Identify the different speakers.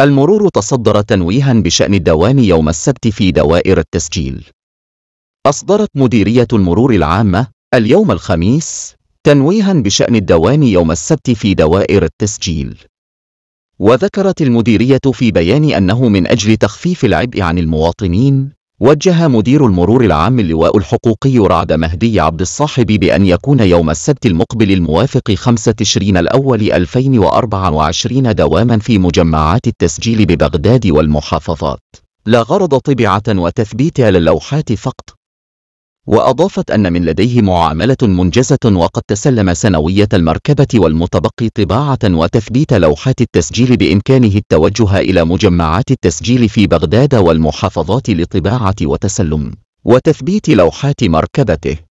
Speaker 1: المرور تصدر تنويها بشأن الدوام يوم السبت في دوائر التسجيل أصدرت مديرية المرور العامة اليوم الخميس تنويها بشأن الدوام يوم السبت في دوائر التسجيل وذكرت المديرية في بيان أنه من أجل تخفيف العبء عن المواطنين وجه مدير المرور العام اللواء الحقوقي رعد مهدي عبد الصاحب بأن يكون يوم السبت المقبل الموافق 5 تشرين الأول 2024 دواما في مجمعات التسجيل ببغداد والمحافظات لا غرض طبعة وتثبيت على اللوحات فقط وأضافت أن من لديه معاملة منجزة وقد تسلم سنوية المركبة والمتبقي طباعة وتثبيت لوحات التسجيل بإمكانه التوجه إلى مجمعات التسجيل في بغداد والمحافظات لطباعة وتسلم وتثبيت
Speaker 2: لوحات مركبته